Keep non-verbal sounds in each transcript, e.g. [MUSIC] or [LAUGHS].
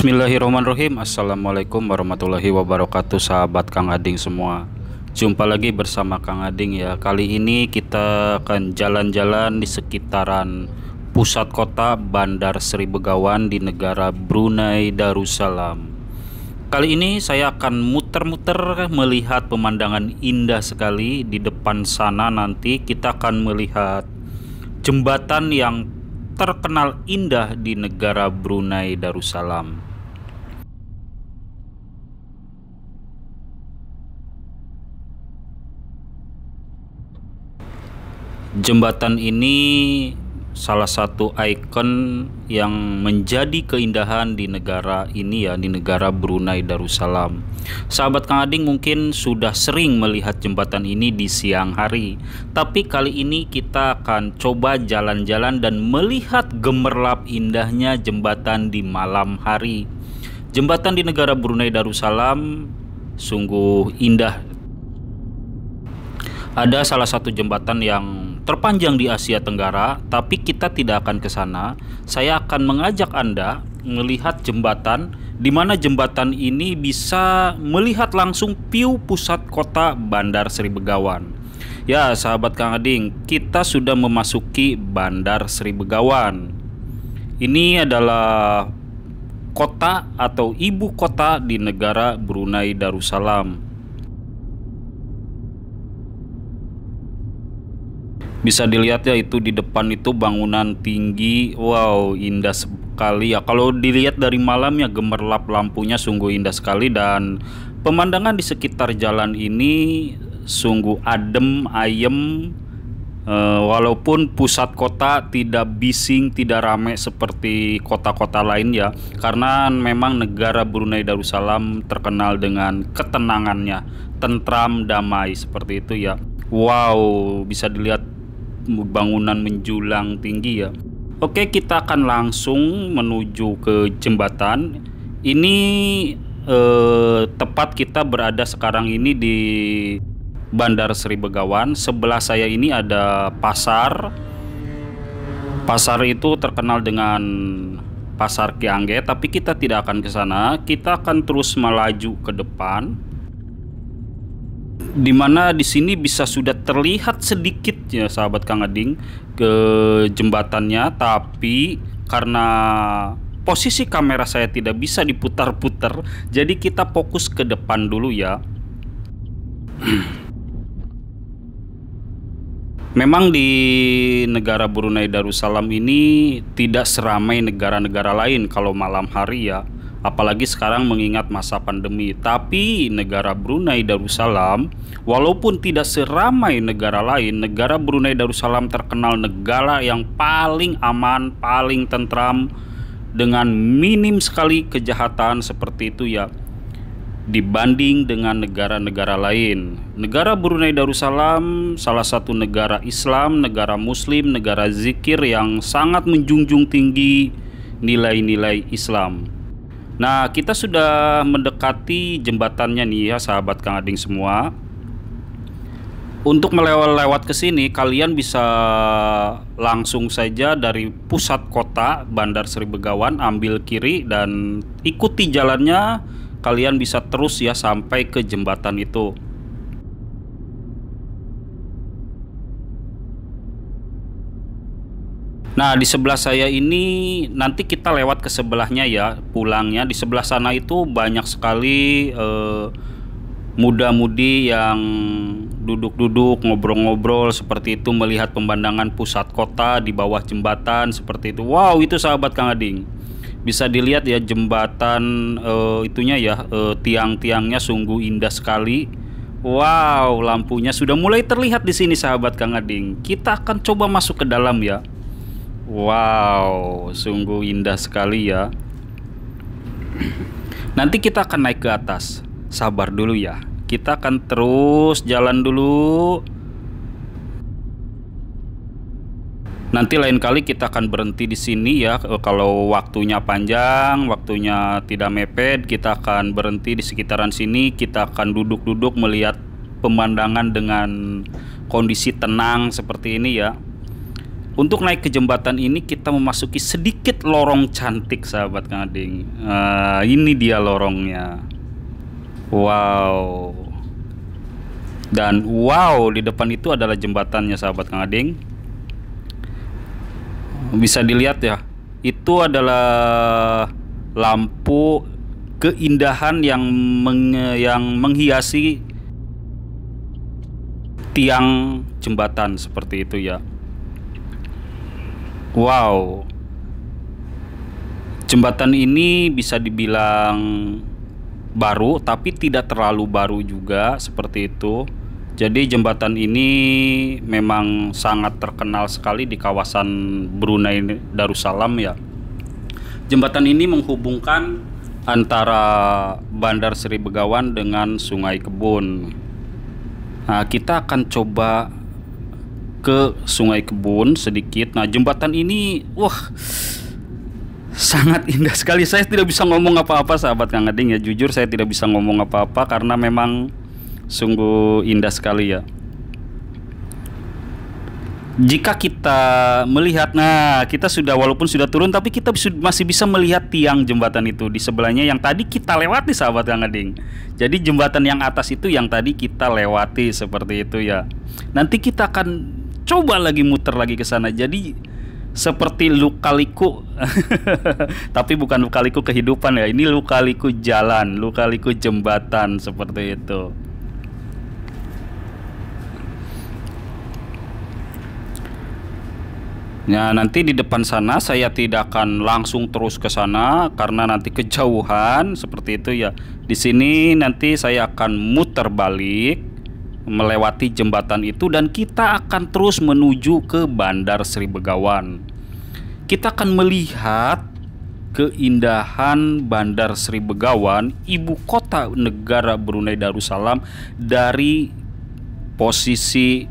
Bismillahirrahmanirrahim Assalamualaikum warahmatullahi wabarakatuh Sahabat Kang Ading semua Jumpa lagi bersama Kang Ading ya Kali ini kita akan jalan-jalan di sekitaran pusat kota Bandar Sri Begawan di negara Brunei Darussalam Kali ini saya akan muter-muter melihat pemandangan indah sekali Di depan sana nanti kita akan melihat jembatan yang terkenal indah di negara Brunei Darussalam. Jembatan ini salah satu ikon yang menjadi keindahan di negara ini ya di negara Brunei Darussalam. Sahabat Kang Ading mungkin sudah sering melihat jembatan ini di siang hari, tapi kali ini kita akan coba jalan-jalan dan melihat gemerlap indahnya jembatan di malam hari. Jembatan di negara Brunei Darussalam sungguh indah. Ada salah satu jembatan yang terpanjang di Asia Tenggara, tapi kita tidak akan ke sana. Saya akan mengajak Anda melihat jembatan di mana jembatan ini bisa melihat langsung view pusat kota Bandar Sri Begawan. Ya, sahabat Kang Ading, kita sudah memasuki Bandar Sri Begawan. Ini adalah kota atau ibu kota di negara Brunei Darussalam. bisa dilihat ya itu di depan itu bangunan tinggi wow indah sekali ya kalau dilihat dari malam ya gemerlap lampunya sungguh indah sekali dan pemandangan di sekitar jalan ini sungguh adem ayem eh, walaupun pusat kota tidak bising tidak ramai seperti kota-kota lain ya karena memang negara Brunei Darussalam terkenal dengan ketenangannya tentram damai seperti itu ya Wow bisa dilihat bangunan menjulang tinggi ya. Oke, kita akan langsung menuju ke jembatan. Ini eh, tepat kita berada sekarang ini di Bandar Sri Begawan. Sebelah saya ini ada pasar. Pasar itu terkenal dengan pasar Kiangge, tapi kita tidak akan ke sana. Kita akan terus melaju ke depan dimana di sini bisa sudah terlihat sedikit ya sahabat Kang Ading ke jembatannya tapi karena posisi kamera saya tidak bisa diputar-putar jadi kita fokus ke depan dulu ya Memang di negara Brunei Darussalam ini tidak seramai negara-negara lain kalau malam hari ya apalagi sekarang mengingat masa pandemi. Tapi negara Brunei Darussalam, walaupun tidak seramai negara lain, negara Brunei Darussalam terkenal negara yang paling aman, paling tentram dengan minim sekali kejahatan seperti itu ya dibanding dengan negara-negara lain. Negara Brunei Darussalam salah satu negara Islam, negara muslim, negara zikir yang sangat menjunjung tinggi nilai-nilai Islam. Nah, kita sudah mendekati jembatannya nih ya sahabat Kang Ading semua. Untuk melewat-lewat ke sini, kalian bisa langsung saja dari pusat kota Bandar Sri Begawan, ambil kiri dan ikuti jalannya. Kalian bisa terus ya sampai ke jembatan itu. Nah, di sebelah saya ini nanti kita lewat ke sebelahnya ya, pulangnya di sebelah sana itu banyak sekali eh, muda-mudi yang duduk-duduk ngobrol-ngobrol seperti itu melihat pemandangan pusat kota di bawah jembatan seperti itu. Wow, itu sahabat Kang Ading. Bisa dilihat ya jembatan eh, itunya ya, eh, tiang-tiangnya sungguh indah sekali. Wow, lampunya sudah mulai terlihat di sini sahabat Kang Ading. Kita akan coba masuk ke dalam ya. Wow, sungguh indah sekali ya. Nanti kita akan naik ke atas. Sabar dulu ya. Kita akan terus jalan dulu. Nanti lain kali kita akan berhenti di sini ya. Kalau waktunya panjang, waktunya tidak mepet, kita akan berhenti di sekitaran sini. Kita akan duduk-duduk melihat pemandangan dengan kondisi tenang seperti ini ya. Untuk naik ke jembatan ini kita memasuki sedikit lorong cantik sahabat Kading. Uh, ini dia lorongnya. Wow. Dan wow di depan itu adalah jembatannya sahabat Kang Ading. Bisa dilihat ya. Itu adalah lampu keindahan yang meng, yang menghiasi tiang jembatan seperti itu ya. Wow. Jembatan ini bisa dibilang baru tapi tidak terlalu baru juga seperti itu. Jadi jembatan ini memang sangat terkenal sekali di kawasan Brunei Darussalam ya. Jembatan ini menghubungkan antara Bandar Sri Begawan dengan Sungai Kebun. Nah, kita akan coba ke Sungai Kebun sedikit. Nah, jembatan ini wah sangat indah sekali. Saya tidak bisa ngomong apa-apa sahabat Kang Ading ya. Jujur saya tidak bisa ngomong apa-apa karena memang sungguh indah sekali ya. Jika kita melihat, nah kita sudah walaupun sudah turun, tapi kita masih bisa melihat tiang jembatan itu di sebelahnya yang tadi kita lewati, sahabat Kang Ading. Jadi jembatan yang atas itu yang tadi kita lewati seperti itu ya. Nanti kita akan coba lagi muter lagi ke sana jadi seperti luka-liku [LAUGHS] tapi bukan luka-liku kehidupan ya ini luka-liku jalan luka-liku jembatan seperti itu Nah nanti di depan sana saya tidak akan langsung terus ke sana karena nanti kejauhan seperti itu ya. Di sini nanti saya akan muter balik melewati jembatan itu dan kita akan terus menuju ke Bandar Sri Begawan. Kita akan melihat keindahan Bandar Sri Begawan, ibu kota negara Brunei Darussalam dari posisi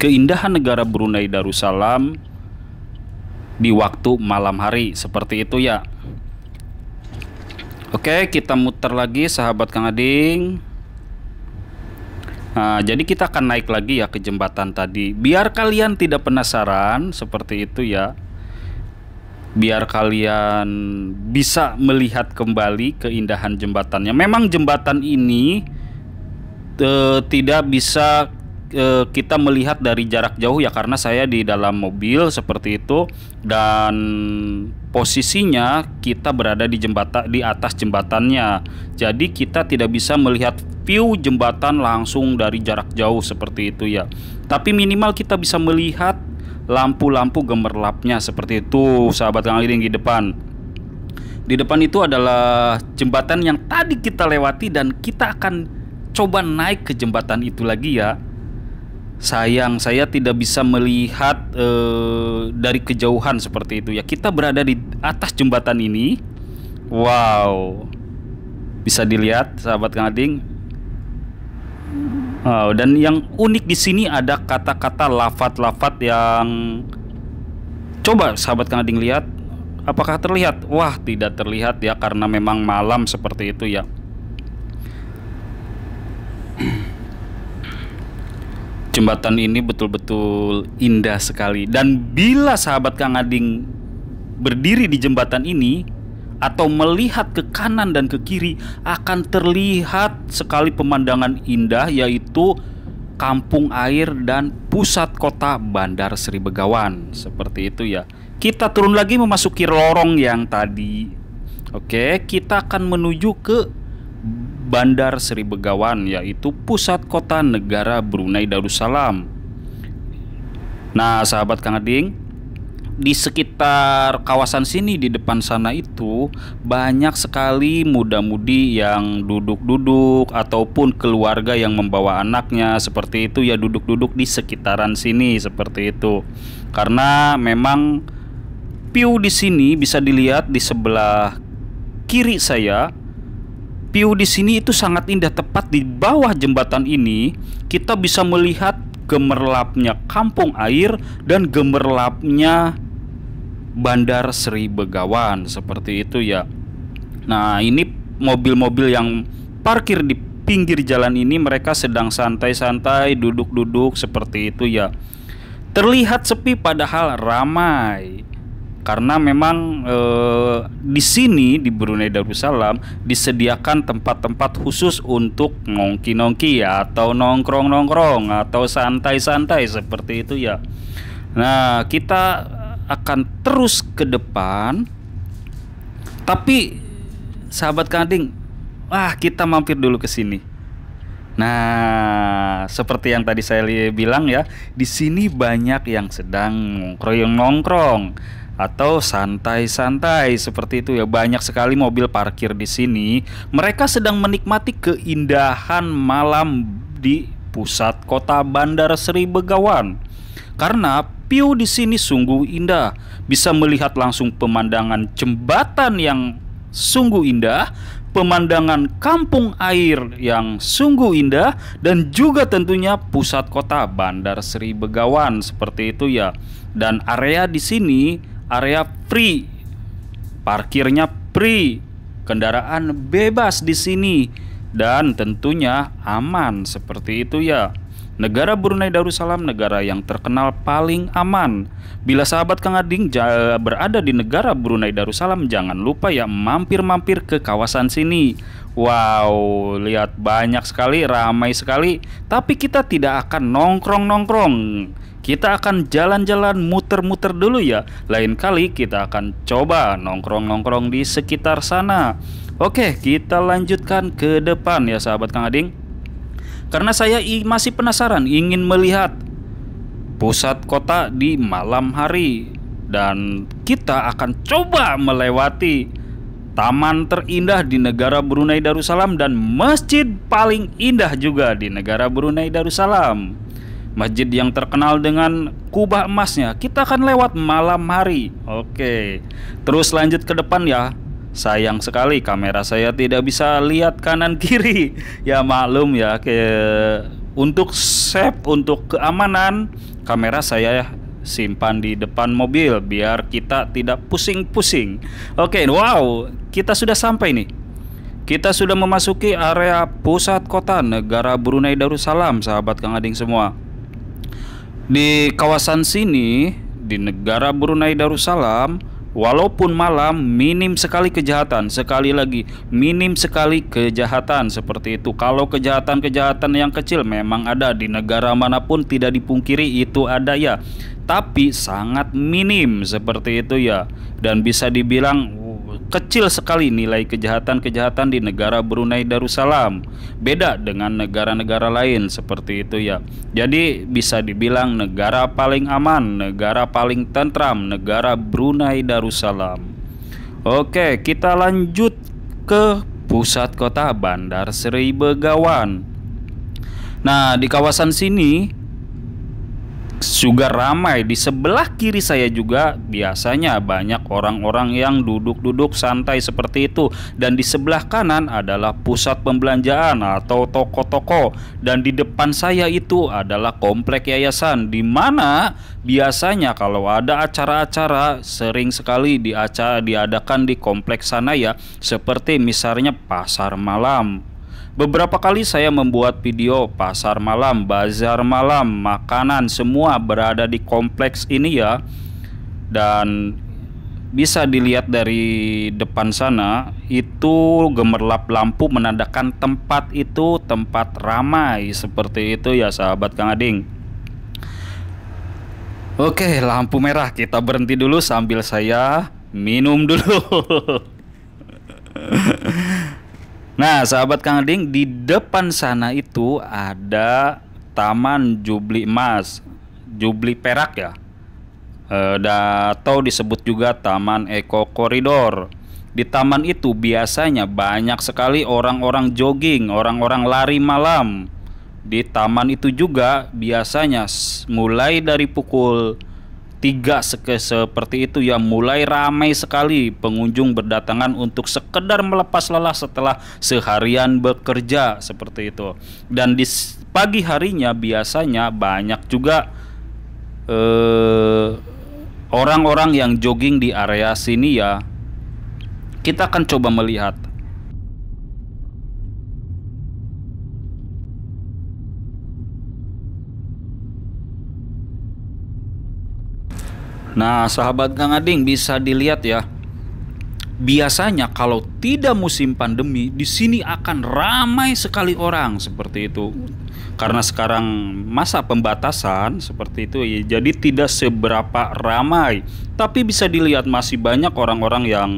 keindahan negara Brunei Darussalam di waktu malam hari seperti itu ya. Oke, kita muter lagi sahabat Kang Ading. Nah, jadi kita akan naik lagi ya ke jembatan tadi. Biar kalian tidak penasaran seperti itu ya. Biar kalian bisa melihat kembali keindahan jembatannya. Memang jembatan ini e, tidak bisa Eh, kita melihat dari jarak jauh ya karena saya di dalam mobil seperti itu dan posisinya kita berada di jembatan di atas jembatannya. Jadi kita tidak bisa melihat view jembatan langsung dari jarak jauh seperti itu ya. Tapi minimal kita bisa melihat lampu-lampu gemerlapnya seperti itu sahabat Kang Liding di depan. Di depan itu adalah jembatan yang tadi kita lewati dan kita akan coba naik ke jembatan itu lagi ya sayang saya tidak bisa melihat e, dari kejauhan seperti itu ya kita berada di atas jembatan ini wow bisa dilihat sahabat kading oh, dan yang unik di sini ada kata-kata lafat-lafat yang coba sahabat kading lihat apakah terlihat wah tidak terlihat ya karena memang malam seperti itu ya jembatan ini betul-betul indah sekali dan bila sahabat Kang Ading berdiri di jembatan ini atau melihat ke kanan dan ke kiri akan terlihat sekali pemandangan indah yaitu kampung air dan pusat kota Bandar Sri Begawan. Seperti itu ya. Kita turun lagi memasuki lorong yang tadi. Oke, kita akan menuju ke Bandar Seri Begawan yaitu pusat kota negara Brunei Darussalam. Nah, sahabat Kang Ading, di sekitar kawasan sini di depan sana itu banyak sekali muda-mudi yang duduk-duduk ataupun keluarga yang membawa anaknya seperti itu ya duduk-duduk di sekitaran sini seperti itu. Karena memang view di sini bisa dilihat di sebelah kiri saya View di sini itu sangat indah tepat di bawah jembatan ini kita bisa melihat gemerlapnya kampung air dan gemerlapnya Bandar Sri Begawan seperti itu ya. Nah, ini mobil-mobil yang parkir di pinggir jalan ini mereka sedang santai-santai duduk-duduk seperti itu ya. Terlihat sepi padahal ramai karena memang e, di sini di Brunei Darussalam disediakan tempat-tempat khusus untuk nongki-nongki ya atau nongkrong-nongkrong atau santai-santai seperti itu ya. Nah, kita akan terus ke depan. Tapi sahabat kanting, wah kita mampir dulu ke sini. Nah, seperti yang tadi saya bilang ya, di sini banyak yang sedang nongkrong nongkrong atau santai-santai seperti itu ya. Banyak sekali mobil parkir di sini. Mereka sedang menikmati keindahan malam di pusat kota Bandar Seri Begawan. Karena view di sini sungguh indah. Bisa melihat langsung pemandangan jembatan yang sungguh indah, pemandangan kampung air yang sungguh indah dan juga tentunya pusat kota Bandar Seri Begawan seperti itu ya. Dan area di sini area free, parkirnya free, kendaraan bebas di sini, dan tentunya aman seperti itu ya. Negara Brunei Darussalam negara yang terkenal paling aman. Bila sahabat Kang Ading berada di negara Brunei Darussalam, jangan lupa ya mampir-mampir ke kawasan sini. Wow, lihat banyak sekali, ramai sekali. Tapi kita tidak akan nongkrong-nongkrong. Kita akan jalan-jalan muter-muter dulu ya. Lain kali kita akan coba nongkrong-nongkrong di sekitar sana. Oke, kita lanjutkan ke depan ya sahabat Kang Ading. Karena saya masih penasaran ingin melihat pusat kota di malam hari dan kita akan coba melewati taman terindah di negara Brunei Darussalam dan masjid paling indah juga di negara Brunei Darussalam. Masjid yang terkenal dengan kubah emasnya. Kita akan lewat malam hari. Oke. Terus lanjut ke depan ya. Sayang sekali kamera saya tidak bisa lihat kanan kiri. [LAUGHS] Ya maklum ya ke untuk safe untuk keamanan kamera saya ya simpan di depan mobil biar kita tidak pusing-pusing. Oke, wow, kita sudah sampai nih. Kita sudah memasuki area pusat kota negara Brunei Darussalam, sahabat Kang Ading semua. Di kawasan sini, di negara Brunei Darussalam, walaupun malam minim sekali kejahatan, sekali lagi minim sekali kejahatan seperti itu. Kalau kejahatan-kejahatan yang kecil memang ada di negara manapun tidak dipungkiri itu ada ya, tapi sangat minim seperti itu ya. Dan bisa dibilang Kecil sekali nilai kejahatan-kejahatan di negara Brunei Darussalam. Beda dengan negara-negara lain seperti itu ya. Jadi bisa dibilang negara paling aman, negara paling tentram, negara Brunei Darussalam. Oke, kita lanjut ke pusat kota Bandar Seri Begawan. Nah, di kawasan sini sugar juga ramai. Di sebelah kiri saya juga biasanya banyak orang-orang yang duduk-duduk santai seperti itu. Dan di sebelah kanan adalah pusat pembelanjaan atau toko-toko. Dan di depan saya itu adalah komplek yayasan di mana biasanya kalau ada acara-acara sering sekali di acara diadakan di kompleks sana ya, seperti misalnya pasar malam, Beberapa kali saya membuat video pasar malam, bazar malam, makanan semua berada di kompleks ini ya. Dan bisa dilihat dari depan sana itu gemerlap lampu menandakan tempat itu tempat ramai seperti itu ya sahabat Kang Ading. Oke, lampu merah kita berhenti dulu sambil saya minum dulu. [LAUGHS] Nah, sahabat Kang Ding, di depan sana itu ada Taman Jubli Emas, Jubli Perak ya. E, atau disebut juga Taman Eko Koridor. Di taman itu biasanya banyak sekali orang-orang jogging, orang-orang lari malam. Di taman itu juga biasanya mulai dari pukul tiga seperti itu ya mulai ramai sekali pengunjung berdatangan untuk sekedar melepas lelah setelah seharian bekerja seperti itu dan di pagi harinya biasanya banyak juga orang eh, orang-orang yang jogging di area sini ya kita akan coba melihat Nah, sahabat Kang Ading bisa dilihat ya. Biasanya kalau tidak musim pandemi, di sini akan ramai sekali orang seperti itu. Karena sekarang masa pembatasan seperti itu ya, jadi tidak seberapa ramai. Tapi bisa dilihat masih banyak orang-orang yang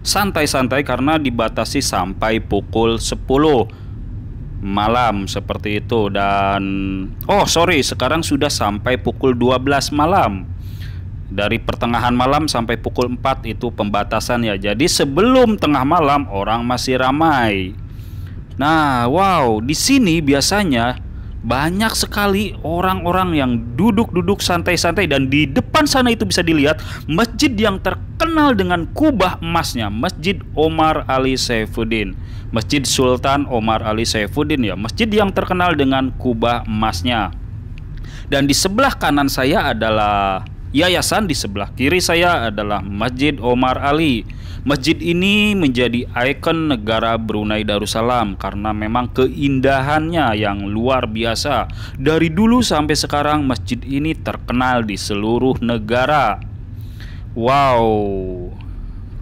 santai-santai karena dibatasi sampai pukul 10 malam seperti itu dan oh sorry sekarang sudah sampai pukul 12 malam dari pertengahan malam sampai pukul 4 itu pembatasan ya. Jadi sebelum tengah malam orang masih ramai. Nah, wow, di sini biasanya banyak sekali orang-orang yang duduk-duduk santai-santai dan di depan sana itu bisa dilihat masjid yang terkenal dengan kubah emasnya, Masjid Omar Ali Saifuddin. Masjid Sultan Omar Ali Saifuddin ya, masjid yang terkenal dengan kubah emasnya. Dan di sebelah kanan saya adalah yayasan di sebelah kiri saya adalah Masjid Omar Ali. Masjid ini menjadi ikon negara Brunei Darussalam karena memang keindahannya yang luar biasa. Dari dulu sampai sekarang masjid ini terkenal di seluruh negara. Wow,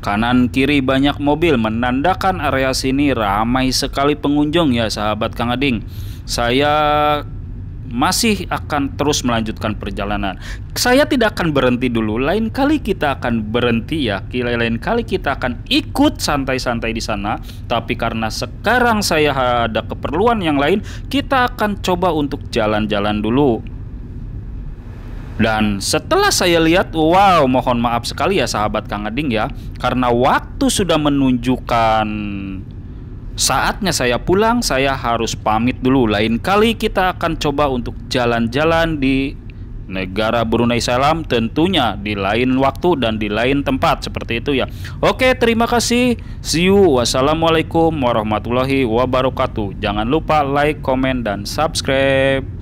Kanan kiri banyak mobil menandakan area sini ramai sekali pengunjung ya sahabat Kang Ading. Saya masih akan terus melanjutkan perjalanan. Saya tidak akan berhenti dulu. Lain kali kita akan berhenti ya. Kira lain kali kita akan ikut santai-santai di sana. Tapi karena sekarang saya ada keperluan yang lain, kita akan coba untuk jalan-jalan dulu. Dan setelah saya lihat, wow, mohon maaf sekali ya sahabat Kang Ading ya, karena waktu sudah menunjukkan Saatnya saya pulang, saya harus pamit dulu. Lain kali kita akan coba untuk jalan-jalan di negara Brunei Salam tentunya di lain waktu dan di lain tempat seperti itu ya. Oke, terima kasih. See you. Wassalamualaikum warahmatullahi wabarakatuh. Jangan lupa like, comment, dan subscribe.